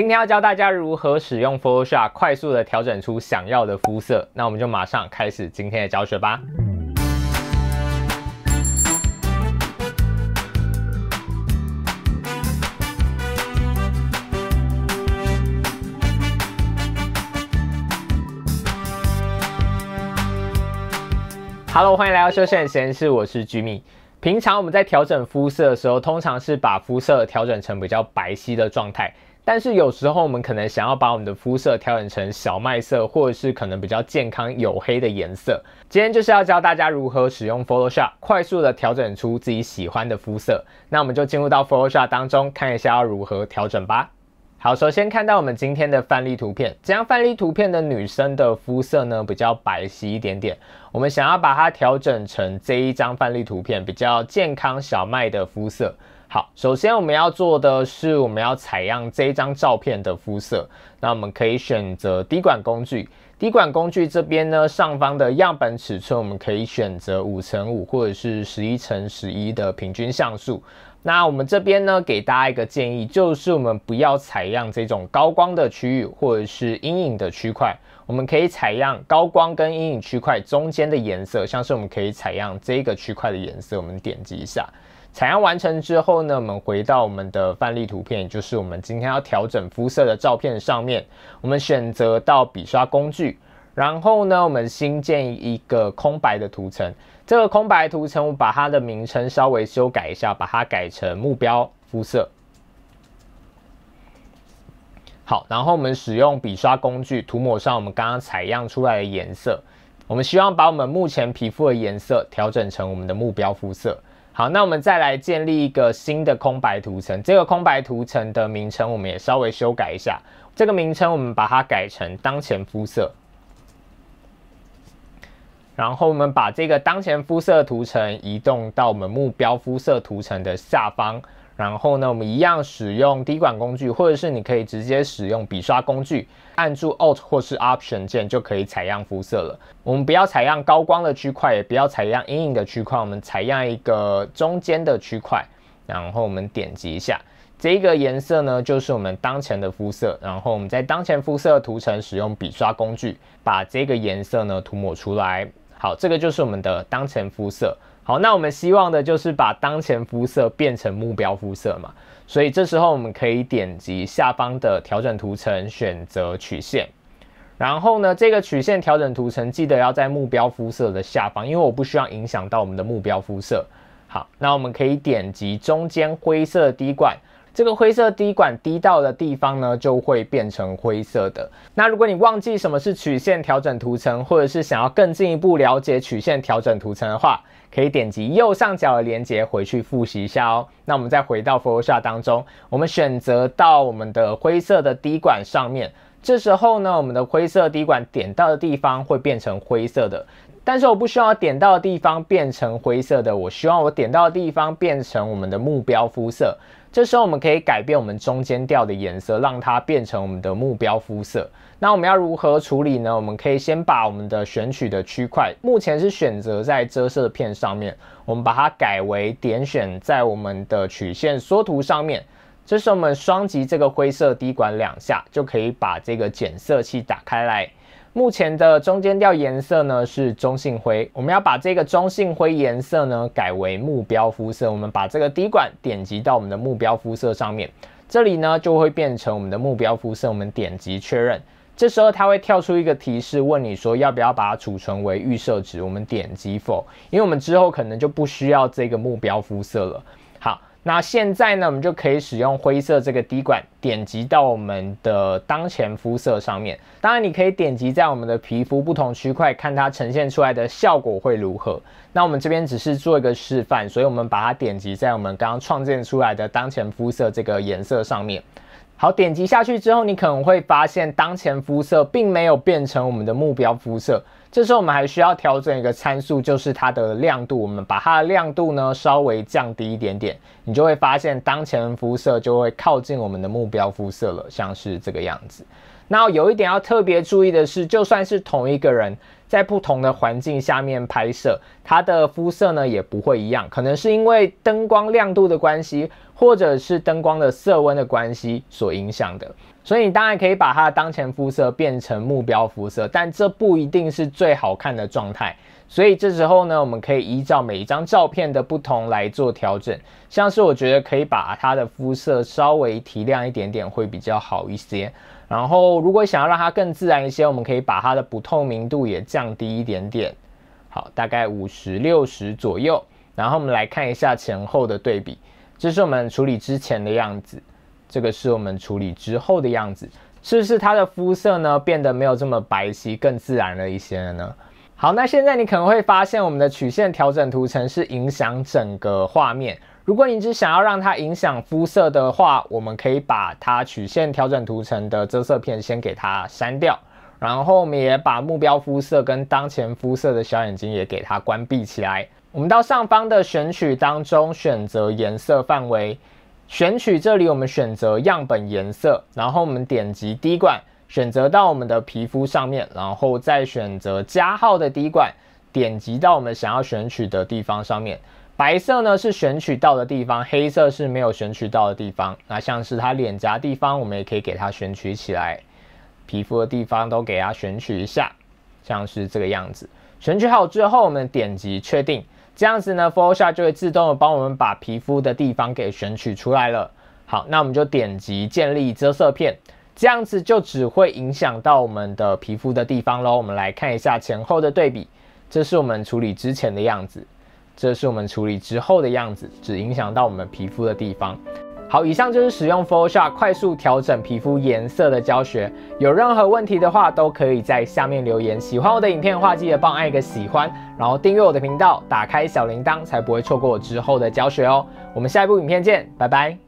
今天要教大家如何使用 Photoshop 快速的调整出想要的肤色，那我们就马上开始今天的教学吧。Hello，欢迎来到修片实验室，我是 Jimmy。平常我们在调整肤色的时候，通常是把肤色调整成比较白皙的状态。但是有时候我们可能想要把我们的肤色调整成小麦色，或者是可能比较健康黝黑的颜色。今天就是要教大家如何使用 Photoshop 快速的调整出自己喜欢的肤色。那我们就进入到 Photoshop 当中，看一下要如何调整吧。好，首先看到我们今天的范例图片，这张范例图片的女生的肤色呢比较白皙一点点。我们想要把它调整成这一张范例图片比较健康小麦的肤色。好，首先我们要做的是，我们要采样这一张照片的肤色。那我们可以选择滴管工具。滴管工具这边呢，上方的样本尺寸我们可以选择五乘五或者是十一乘十一的平均像素。那我们这边呢，给大家一个建议，就是我们不要采样这种高光的区域或者是阴影的区块。我们可以采样高光跟阴影区块中间的颜色，像是我们可以采样这个区块的颜色，我们点击一下。采样完成之后呢，我们回到我们的范例图片，也就是我们今天要调整肤色的照片上面。我们选择到笔刷工具，然后呢，我们新建一个空白的图层。这个空白图层，我把它的名称稍微修改一下，把它改成目标肤色。好，然后我们使用笔刷工具涂抹上我们刚刚采样出来的颜色。我们希望把我们目前皮肤的颜色调整成我们的目标肤色。好，那我们再来建立一个新的空白图层。这个空白图层的名称我们也稍微修改一下，这个名称我们把它改成“当前肤色”。然后我们把这个“当前肤色”图层移动到我们目标肤色图层的下方。然后呢，我们一样使用滴管工具，或者是你可以直接使用笔刷工具，按住 Alt 或是 Option 键就可以采样肤色了。我们不要采样高光的区块，也不要采样阴影的区块，我们采样一个中间的区块，然后我们点击一下，这个颜色呢就是我们当前的肤色。然后我们在当前肤色图层使用笔刷工具把这个颜色呢涂抹出来。好，这个就是我们的当前肤色。好，那我们希望的就是把当前肤色变成目标肤色嘛。所以这时候我们可以点击下方的调整图层，选择曲线。然后呢，这个曲线调整图层记得要在目标肤色的下方，因为我不需要影响到我们的目标肤色。好，那我们可以点击中间灰色滴管。这个灰色滴管滴到的地方呢，就会变成灰色的。那如果你忘记什么是曲线调整图层，或者是想要更进一步了解曲线调整图层的话，可以点击右上角的链接回去复习一下哦。那我们再回到 Photoshop 当中，我们选择到我们的灰色的滴管上面。这时候呢，我们的灰色滴管点到的地方会变成灰色的。但是我不需要点到的地方变成灰色的，我希望我点到的地方变成我们的目标肤色。这时候我们可以改变我们中间调的颜色，让它变成我们的目标肤色。那我们要如何处理呢？我们可以先把我们的选取的区块，目前是选择在遮色片上面，我们把它改为点选在我们的曲线缩图上面。这时候我们双击这个灰色滴管两下，就可以把这个减色器打开来。目前的中间调颜色呢是中性灰，我们要把这个中性灰颜色呢改为目标肤色，我们把这个滴管点击到我们的目标肤色上面，这里呢就会变成我们的目标肤色，我们点击确认，这时候它会跳出一个提示问你说要不要把它储存为预设值，我们点击否，因为我们之后可能就不需要这个目标肤色了。那现在呢，我们就可以使用灰色这个滴管点击到我们的当前肤色上面。当然，你可以点击在我们的皮肤不同区块，看它呈现出来的效果会如何。那我们这边只是做一个示范，所以我们把它点击在我们刚刚创建出来的当前肤色这个颜色上面。好，点击下去之后，你可能会发现当前肤色并没有变成我们的目标肤色。这时候我们还需要调整一个参数，就是它的亮度。我们把它的亮度呢稍微降低一点点，你就会发现当前肤色就会靠近我们的目标肤色了，像是这个样子。那有一点要特别注意的是，就算是同一个人在不同的环境下面拍摄，他的肤色呢也不会一样，可能是因为灯光亮度的关系。或者是灯光的色温的关系所影响的，所以你当然可以把它的当前肤色变成目标肤色，但这不一定是最好看的状态。所以这时候呢，我们可以依照每一张照片的不同来做调整，像是我觉得可以把它的肤色稍微提亮一点点会比较好一些。然后如果想要让它更自然一些，我们可以把它的不透明度也降低一点点，好，大概五十六十左右。然后我们来看一下前后的对比。这是我们处理之前的样子，这个是我们处理之后的样子，是不是它的肤色呢变得没有这么白皙，更自然了一些呢？好，那现在你可能会发现我们的曲线调整图层是影响整个画面，如果你只想要让它影响肤色的话，我们可以把它曲线调整图层的遮色片先给它删掉。然后我们也把目标肤色跟当前肤色的小眼睛也给它关闭起来。我们到上方的选取当中选择颜色范围，选取这里我们选择样本颜色，然后我们点击滴管，选择到我们的皮肤上面，然后再选择加号的滴管，点击到我们想要选取的地方上面。白色呢是选取到的地方，黑色是没有选取到的地方。那像是它脸颊地方，我们也可以给它选取起来。皮肤的地方都给它选取一下，像是这个样子。选取好之后，我们点击确定，这样子呢，Photoshop 就会自动的帮我们把皮肤的地方给选取出来了。好，那我们就点击建立遮色片，这样子就只会影响到我们的皮肤的地方喽。我们来看一下前后的对比，这是我们处理之前的样子，这是我们处理之后的样子，只影响到我们皮肤的地方。好，以上就是使用 Photoshop 快速调整皮肤颜色的教学。有任何问题的话，都可以在下面留言。喜欢我的影片的话，记得帮按一个喜欢，然后订阅我的频道，打开小铃铛，才不会错过我之后的教学哦。我们下一部影片见，拜拜。